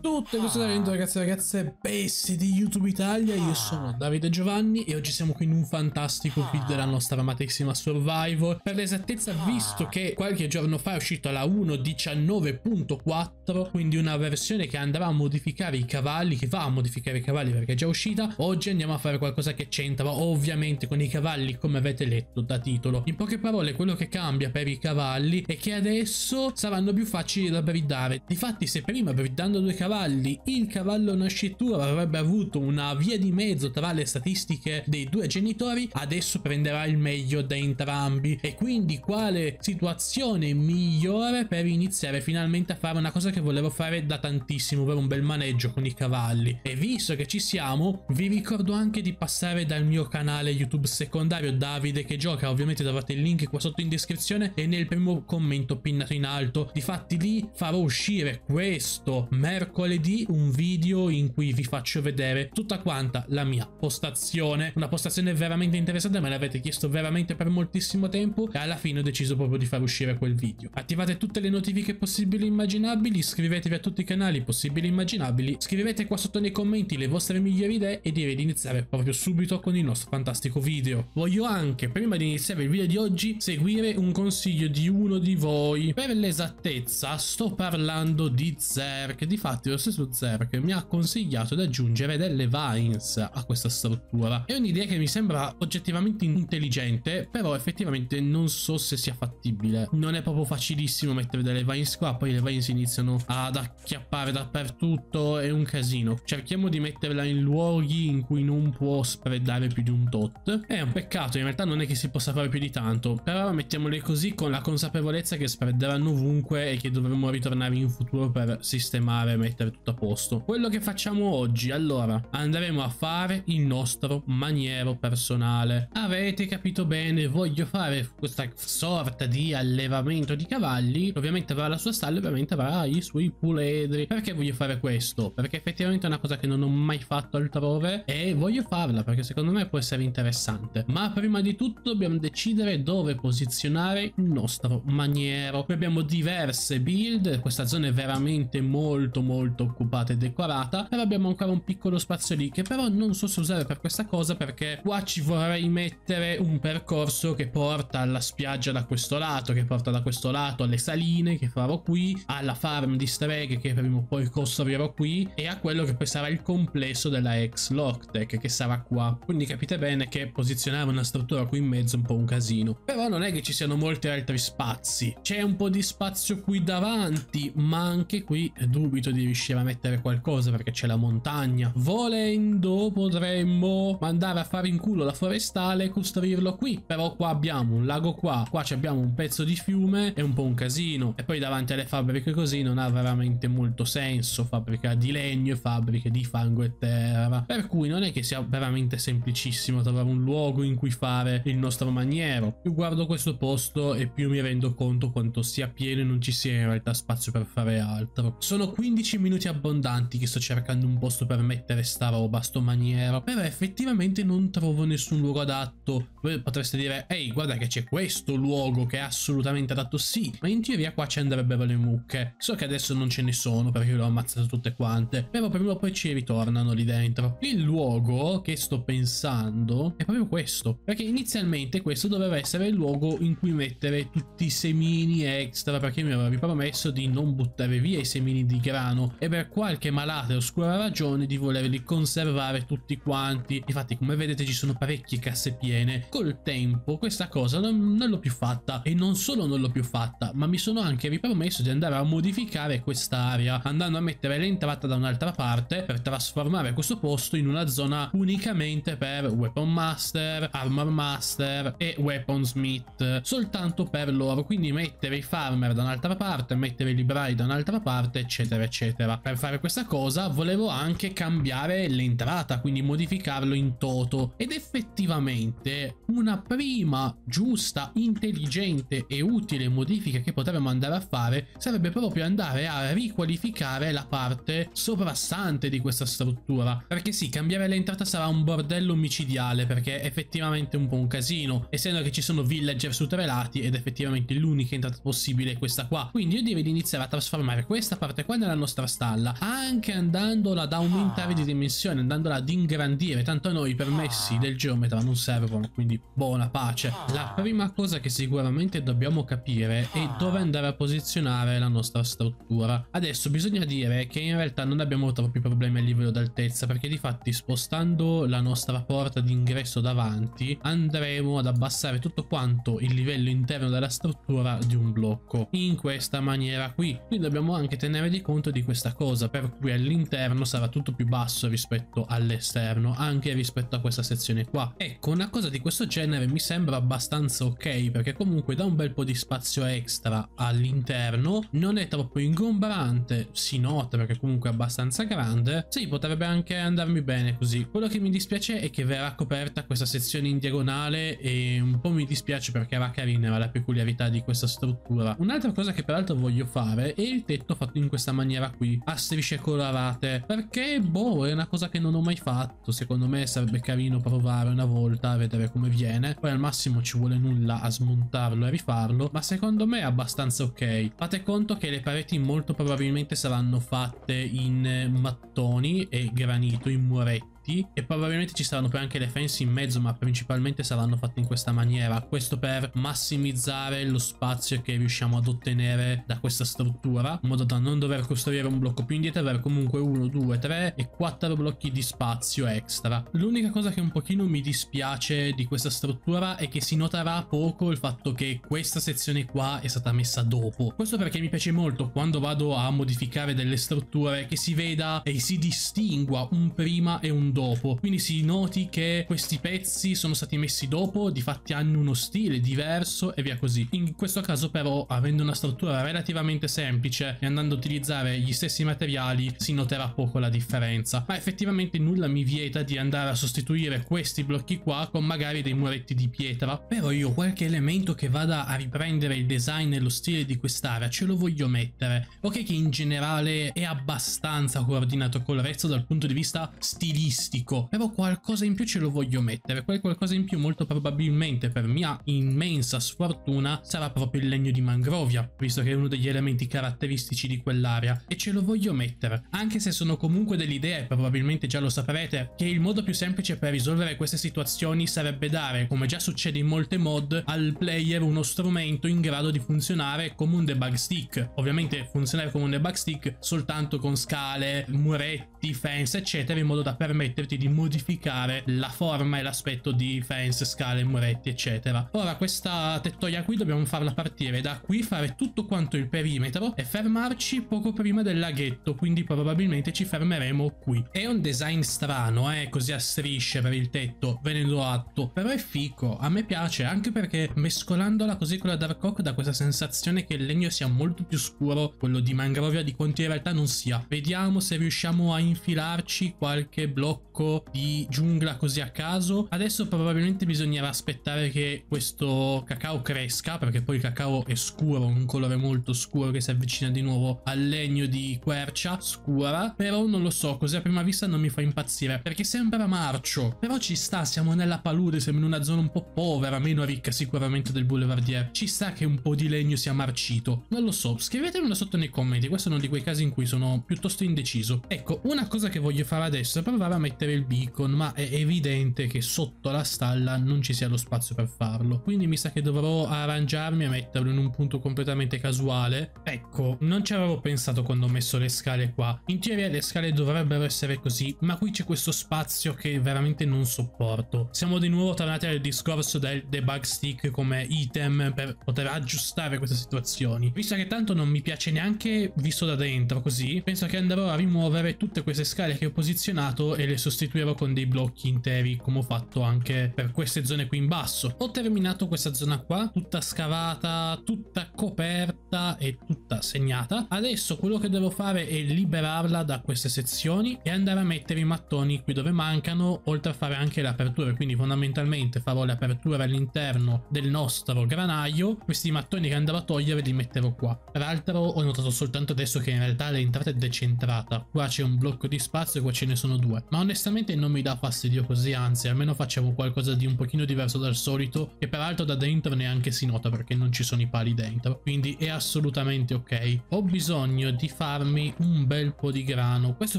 Tutte questo talento ragazzi e ragazze bestie di YouTube Italia, io sono Davide Giovanni e oggi siamo qui in un fantastico video della nostra amatissima Survivor. Per l'esattezza visto che qualche giorno fa è uscita la 1.19.4, quindi una versione che andrà a modificare i cavalli, che va a modificare i cavalli perché è già uscita, oggi andiamo a fare qualcosa che c'entra ovviamente con i cavalli come avete letto da titolo. In poche parole quello che cambia per i cavalli è che adesso saranno più facili da bridare, difatti se prima bridando due cavalli cavalli in cavallo nascitura avrebbe avuto una via di mezzo tra le statistiche dei due genitori, adesso prenderà il meglio da entrambi e quindi quale situazione migliore per iniziare finalmente a fare una cosa che volevo fare da tantissimo, ovvero un bel maneggio con i cavalli. E visto che ci siamo, vi ricordo anche di passare dal mio canale YouTube secondario Davide che gioca, ovviamente trovate il link qua sotto in descrizione e nel primo commento pinnato in alto. Difatti lì farò uscire questo mercoledì mercoledì un video in cui vi faccio vedere tutta quanta la mia postazione, una postazione veramente interessante, me l'avete chiesto veramente per moltissimo tempo e alla fine ho deciso proprio di far uscire quel video. Attivate tutte le notifiche possibili e immaginabili, iscrivetevi a tutti i canali possibili e immaginabili, scrivete qua sotto nei commenti le vostre migliori idee e direi di iniziare proprio subito con il nostro fantastico video. Voglio anche, prima di iniziare il video di oggi, seguire un consiglio di uno di voi. Per l'esattezza sto parlando di Zerk, di fatto infatti lo stesso Zerk mi ha consigliato di aggiungere delle Vines a questa struttura. È un'idea che mi sembra oggettivamente intelligente, però effettivamente non so se sia fattibile. Non è proprio facilissimo mettere delle Vines qua, poi le Vines iniziano ad acchiappare dappertutto, è un casino. Cerchiamo di metterla in luoghi in cui non può spreadare più di un tot. È un peccato, in realtà non è che si possa fare più di tanto, però mettiamole così con la consapevolezza che spreaderanno ovunque e che dovremmo ritornare in futuro per sistemare e mettere città tutto a posto. Quello che facciamo oggi, allora, andremo a fare il nostro maniero personale. Avete capito bene, voglio fare questa sorta di allevamento di cavalli. Ovviamente avrà la sua stalla, ovviamente avrà i suoi puledri. Perché voglio fare questo? Perché effettivamente è una cosa che non ho mai fatto altrove e voglio farla perché secondo me può essere interessante. Ma prima di tutto dobbiamo decidere dove posizionare il nostro maniero. Qui abbiamo diverse build, questa zona è veramente molto molto molto occupata e decorata però abbiamo ancora un piccolo spazio lì che però non so se usare per questa cosa perché qua ci vorrei mettere un percorso che porta alla spiaggia da questo lato che porta da questo lato alle saline che farò qui alla farm di streghe che prima o poi costruirò qui e a quello che poi sarà il complesso della ex locktech che sarà qua quindi capite bene che posizionare una struttura qui in mezzo è un po' un casino però non è che ci siano molti altri spazi c'è un po' di spazio qui davanti ma anche qui eh, dubito di riuscire riuscire a mettere qualcosa perché c'è la montagna. Volendo potremmo mandare a fare in culo la forestale e costruirlo qui. Però qua abbiamo un lago qua, qua abbiamo un pezzo di fiume, è un po' un casino. E poi davanti alle fabbriche così non ha veramente molto senso. Fabbrica di legno e fabbriche di fango e terra. Per cui non è che sia veramente semplicissimo trovare un luogo in cui fare il nostro maniero. Più guardo questo posto e più mi rendo conto quanto sia pieno e non ci sia in realtà spazio per fare altro. Sono 15 minuti minuti abbondanti che sto cercando un posto per mettere sta roba, sto maniera, però effettivamente non trovo nessun luogo adatto. Voi potreste dire, ehi, guarda che c'è questo luogo che è assolutamente adatto, sì, ma in teoria qua ci andrebbero le mucche. So che adesso non ce ne sono perché le ho ammazzate tutte quante, però prima o poi ci ritornano lì dentro. Il luogo che sto pensando è proprio questo, perché inizialmente questo doveva essere il luogo in cui mettere tutti i semini extra, perché mi avevi promesso di non buttare via i semini di grano e per qualche malata e oscura ragione di volerli conservare tutti quanti. Infatti come vedete ci sono parecchie casse piene. Col tempo questa cosa non, non l'ho più fatta e non solo non l'ho più fatta ma mi sono anche ripromesso di andare a modificare quest'area andando a mettere l'entrata da un'altra parte per trasformare questo posto in una zona unicamente per Weapon Master, Armor Master e Weapon Smith soltanto per loro quindi mettere i farmer da un'altra parte mettere i librai da un'altra parte eccetera eccetera eccetera. Per fare questa cosa volevo anche cambiare l'entrata, quindi modificarlo in toto. Ed effettivamente una prima, giusta, intelligente e utile modifica che potremmo andare a fare sarebbe proprio andare a riqualificare la parte sovrastante di questa struttura. Perché sì, cambiare l'entrata sarà un bordello micidiale perché è effettivamente un po' un casino, essendo che ci sono villager su tre lati ed effettivamente l'unica entrata possibile è questa qua. Quindi io direi di iniziare a trasformare questa parte qua nella nostra stalla, anche andandola ad aumentare ah. di dimensione, andandola ad ingrandire, tanto a noi i permessi ah. del geometra non servono, quindi buona pace. Ah. La prima cosa che sicuramente dobbiamo capire è dove andare a posizionare la nostra struttura. Adesso bisogna dire che in realtà non abbiamo troppi problemi a livello d'altezza, perché di fatti spostando la nostra porta d'ingresso davanti andremo ad abbassare tutto quanto il livello interno della struttura di un blocco, in questa maniera qui. Quindi dobbiamo anche tenere di conto di questo questa cosa per cui all'interno sarà tutto più basso rispetto all'esterno anche rispetto a questa sezione qua ecco una cosa di questo genere mi sembra abbastanza ok perché comunque dà un bel po' di spazio extra all'interno non è troppo ingombrante si nota perché comunque è abbastanza grande sì potrebbe anche andarmi bene così quello che mi dispiace è che verrà coperta questa sezione in diagonale e un po' mi dispiace perché era carina era la peculiarità di questa struttura un'altra cosa che peraltro voglio fare è il tetto fatto in questa maniera qui voi a ah, strisce coloravate. Perché, boh, è una cosa che non ho mai fatto. Secondo me sarebbe carino provare una volta a vedere come viene. Poi al massimo ci vuole nulla a smontarlo e a rifarlo, ma secondo me è abbastanza ok. Fate conto che le pareti molto probabilmente saranno fatte in mattoni e granito, in muretti NFT e probabilmente ci saranno poi anche le fence in mezzo ma principalmente saranno fatte in questa maniera questo per massimizzare lo spazio che riusciamo ad ottenere da questa struttura in modo da non dover costruire un blocco più indietro avere comunque 1, 2, 3 e 4 blocchi di spazio extra l'unica cosa che un pochino mi dispiace di questa struttura è che si noterà poco il fatto che questa sezione qua è stata messa dopo questo perché mi piace molto quando vado a modificare delle strutture che si veda e si distingua un prima e un dopo dopo. Quindi si noti che questi pezzi sono stati messi dopo, di fatti hanno uno stile diverso e via così. In questo caso però, avendo una struttura relativamente semplice e andando a utilizzare gli stessi materiali, si noterà poco la differenza. Ma effettivamente nulla mi vieta di andare a sostituire questi blocchi qua con magari dei muretti di pietra. Però io qualche elemento che vada a riprendere il design e lo stile di quest'area ce lo voglio mettere. Ok che in generale è abbastanza coordinato col resto dal punto di vista stilistico realistico, però qualcosa in più ce lo voglio mettere. Quel qualcosa in più molto probabilmente per mia immensa sfortuna sarà proprio il legno di mangrovia, visto che è uno degli elementi caratteristici di quell'area e ce lo voglio mettere, anche se sono comunque dell'idea e probabilmente già lo saprete che il modo più semplice per risolvere queste situazioni sarebbe dare, come già succede in molte mod, al player uno strumento in grado di funzionare come un debug stick. Ovviamente funzionare come un debug stick soltanto con scale, muretti, fence, eccetera, in modo da permettere permetterti di modificare la forma e l'aspetto di fence, scale, muretti eccetera. Ora questa tettoia qui dobbiamo farla partire da qui, fare tutto quanto il perimetro e fermarci poco prima del laghetto, quindi probabilmente ci fermeremo qui. È un design strano, eh, così a strisce per il tetto, venendo atto, però è fico, a me piace anche perché mescolandola così con la Dark Oak dà questa sensazione che il legno sia molto più scuro, quello di mangrovia di quanto in realtà non sia. Vediamo se riusciamo a infilarci qualche blocco blocco di giungla così a caso. Adesso probabilmente bisognerà aspettare che questo cacao cresca, perché poi il cacao è scuro, un colore molto scuro che si avvicina di nuovo al legno di quercia scura. Però non lo so, così a prima vista non mi fa impazzire, perché sembra marcio. Però ci sta, siamo nella palude, siamo in una zona un po' povera, meno ricca sicuramente del boulevardier. Ci sta che un po' di legno sia marcito. Non lo so, scrivetemelo sotto nei commenti, questo è uno di quei casi in cui sono piuttosto indeciso. Ecco, una cosa che voglio fare adesso è provare a mettere mettere il beacon, ma è evidente che sotto la stalla non ci sia lo spazio per farlo. Quindi mi sa che dovrò arrangiarmi a metterlo in un punto completamente casuale. Ecco, non ci avevo pensato quando ho messo le scale qua. In teoria le scale dovrebbero essere così, ma qui c'è questo spazio che veramente non sopporto. Siamo di nuovo tornati al discorso del debug stick come item per poter aggiustare queste situazioni. Visto che tanto non mi piace neanche visto da dentro così, penso che andrò a rimuovere tutte queste scale che ho posizionato e le sostituirò con dei blocchi interi come ho fatto anche per queste zone qui in basso. Ho terminato questa zona qua, tutta scavata, tutta coperta e tutta segnata. Adesso quello che devo fare è liberarla da queste sezioni e andare a mettere i mattoni qui dove mancano, oltre a fare anche le aperture, quindi fondamentalmente farò le aperture all'interno del nostro granaio, questi mattoni che andrò a togliere li metterò qua. Tra l'altro ho notato soltanto adesso che in realtà l'entrata è decentrata, qua c'è un blocco di spazio e qua ce ne sono due, ma Onestamente non mi dà fastidio così, anzi, almeno facciamo qualcosa di un pochino diverso dal solito, che peraltro da dentro neanche si nota perché non ci sono i pali dentro, quindi è assolutamente ok. Ho bisogno di farmi un bel po' di grano, questo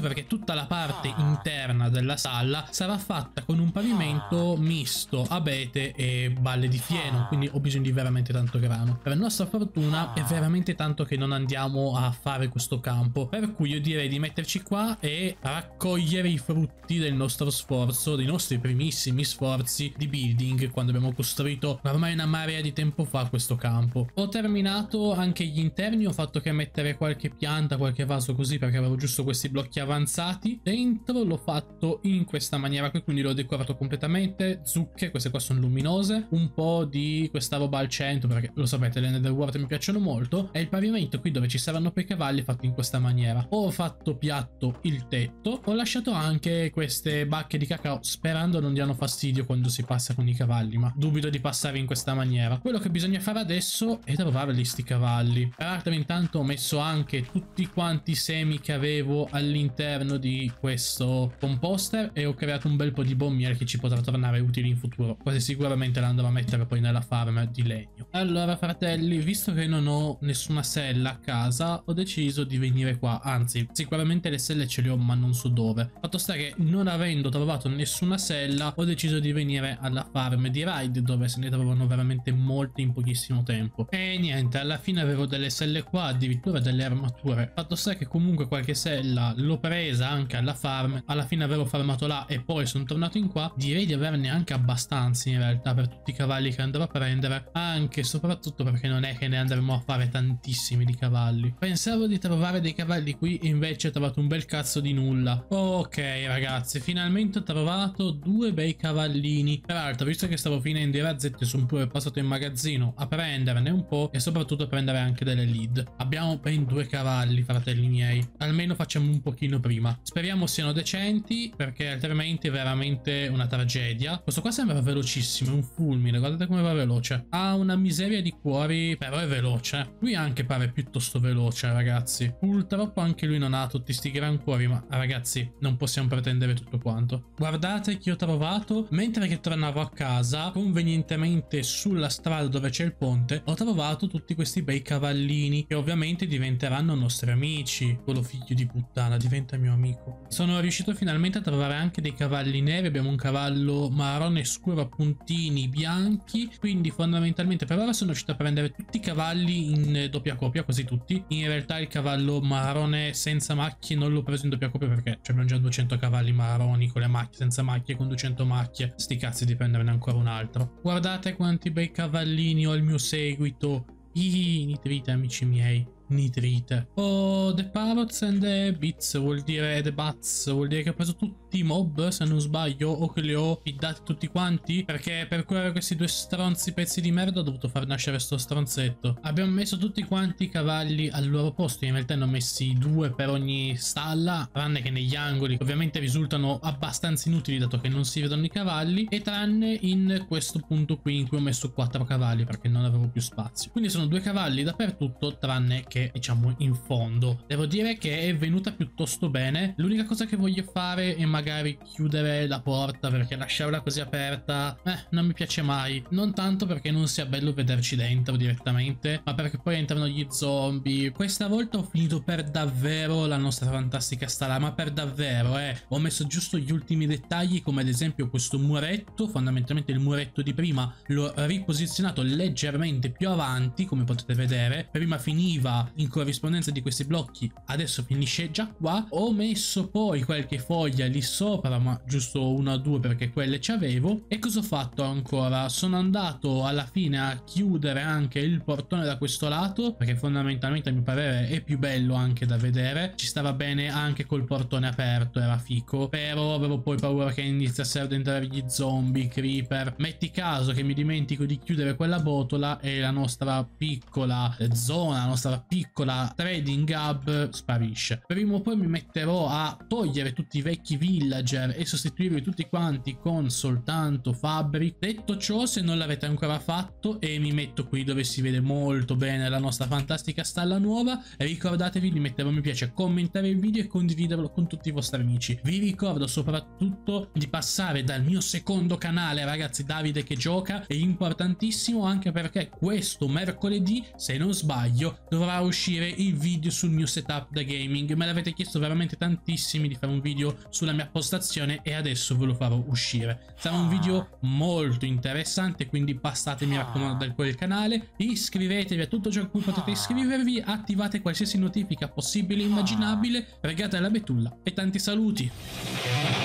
perché tutta la parte ah. interna della sala sarà fatta con un pavimento ah. misto, abete e balle di fieno, ah. quindi ho bisogno di veramente tanto grano. Per nostra fortuna è veramente tanto che non andiamo a fare questo campo, per cui io direi di metterci qua e raccogliere i frutti del nostro sforzo, dei nostri primissimi sforzi di building quando abbiamo costruito ormai una marea di tempo fa questo campo. Ho terminato anche gli interni, ho fatto che mettere qualche pianta, qualche vaso così perché avevo giusto questi blocchi avanzati. Dentro l'ho fatto in questa maniera qui, quindi l'ho decorato completamente, zucche, queste qua sono luminose, un po' di questa roba al centro perché lo sapete le netherworld mi piacciono molto e il pavimento qui dove ci saranno poi cavalli fatto in questa maniera. Ho fatto piatto il tetto, ho lasciato anche queste bacche di cacao sperando non diano fastidio quando si passa con i cavalli, ma dubito di passare in questa maniera. Quello che bisogna fare adesso è trovare gli sti cavalli. Per arte intanto ho messo anche tutti quanti i semi che avevo all'interno di questo composter e ho creato un bel po' di bommiere che ci potrà tornare utili in futuro. Quasi sicuramente la andrò a mettere poi nella farm di legno. Allora fratelli, visto che non ho nessuna sella a casa, ho deciso di venire qua. Anzi, sicuramente le selle ce le ho ma non so dove. Fatto sta che non avendo trovato nessuna sella ho deciso di venire alla farm di Raid dove se ne trovano veramente molte in pochissimo tempo. E niente, alla fine avevo delle selle qua, addirittura delle armature. Fatto sta che comunque qualche sella l'ho presa anche alla farm, alla fine avevo farmato là e poi sono tornato in qua. Direi di averne anche abbastanza in realtà per tutti i cavalli che andrò a prendere, anche e soprattutto perché non è che ne andremo a fare tantissimi di cavalli. Pensavo di trovare dei cavalli qui e invece ho trovato un bel cazzo di nulla. Ok ragazzi ragazzi, finalmente ho trovato due bei cavallini. Tra l'altro visto che stavo finendo i razzetti, sono pure passato in magazzino a prenderne un po' e soprattutto a prendere anche delle lead. Abbiamo ben due cavalli, fratelli miei. Almeno facciamo un pochino prima. Speriamo siano decenti, perché altrimenti è veramente una tragedia. Questo qua sembra velocissimo, è un fulmine, guardate come va veloce. Ha una miseria di cuori, però è veloce. Lui anche pare piuttosto veloce, ragazzi. Purtroppo anche lui non ha tutti sti gran cuori, ma ragazzi, non possiamo pretendere attendere tutto quanto. Guardate che ho trovato, mentre che tornavo a casa, convenientemente sulla strada dove c'è il ponte, ho trovato tutti questi bei cavallini che ovviamente diventeranno nostri amici. Quello figlio di puttana diventa mio amico. Sono riuscito finalmente a trovare anche dei cavalli neri, abbiamo un cavallo marrone scuro a puntini bianchi, quindi fondamentalmente per ora sono riuscito a prendere tutti i cavalli in doppia copia, quasi tutti. In realtà il cavallo marrone senza macchie non l'ho preso in doppia copia perché abbiamo già 200 cavalli cavalli maroni, con le macchie, senza macchie, con 200 macchie, sti cazzi di prenderne ancora un altro. Guardate quanti bei cavallini ho al mio seguito. Ih, nitrite amici miei, nitrite. Oh, the parrots and the bits vuol dire the bats, vuol dire che ho preso tutto T-Mob, se non sbaglio, o che le ho fiddate tutti quanti, perché per curare questi due stronzi pezzi di merda ho dovuto far nascere sto stronzetto. Abbiamo messo tutti quanti i cavalli al loro posto, in realtà ne ho messi due per ogni stalla, tranne che negli angoli, ovviamente risultano abbastanza inutili dato che non si vedono i cavalli, e tranne in questo punto qui in cui ho messo quattro cavalli perché non avevo più spazio. Quindi sono due cavalli dappertutto, tranne che diciamo in fondo. Devo dire che è venuta piuttosto bene, l'unica cosa che voglio fare è magari magari chiudere la porta perché lasciarla così aperta, eh, non mi piace mai. Non tanto perché non sia bello vederci dentro direttamente, ma perché poi entrano gli zombie. Questa volta ho finito per davvero la nostra fantastica sala, ma per davvero, eh. Ho messo giusto gli ultimi dettagli, come ad esempio questo muretto, fondamentalmente il muretto di prima, l'ho riposizionato leggermente più avanti, come potete vedere. Prima finiva in corrispondenza di questi blocchi, adesso finisce già qua. Ho messo poi qualche foglia lì sopra, ma giusto una o due perché quelle ci avevo. E cosa ho fatto ancora? Sono andato alla fine a chiudere anche il portone da questo lato, perché fondamentalmente a mio parere è più bello anche da vedere. Ci stava bene anche col portone aperto, era fico. Però avevo poi paura che iniziassero ad entrare gli zombie, i creeper. Metti caso che mi dimentico di chiudere quella botola e la nostra piccola zona, la nostra piccola trading hub sparisce. Prima o poi mi metterò a togliere tutti i vecchi video villager e sostituirvi tutti quanti con soltanto fabric. Detto ciò, se non l'avete ancora fatto e mi metto qui dove si vede molto bene la nostra fantastica stalla nuova, ricordatevi di mettere un mi piace, commentare il video e condividerlo con tutti i vostri amici. Vi ricordo soprattutto di passare dal mio secondo canale, ragazzi, Davide che gioca, è importantissimo anche perché questo mercoledì, se non sbaglio, dovrà uscire il video sul mio setup da gaming. Me l'avete chiesto veramente tantissimi di fare un video sulla mia postazione e adesso ve lo farò uscire. Sarà un ah. video molto interessante, quindi passate mi ah. raccomando da quel canale, iscrivetevi a tutto ciò a cui potete ah. iscrivervi, attivate qualsiasi notifica possibile e immaginabile, pregate alla betulla e tanti saluti!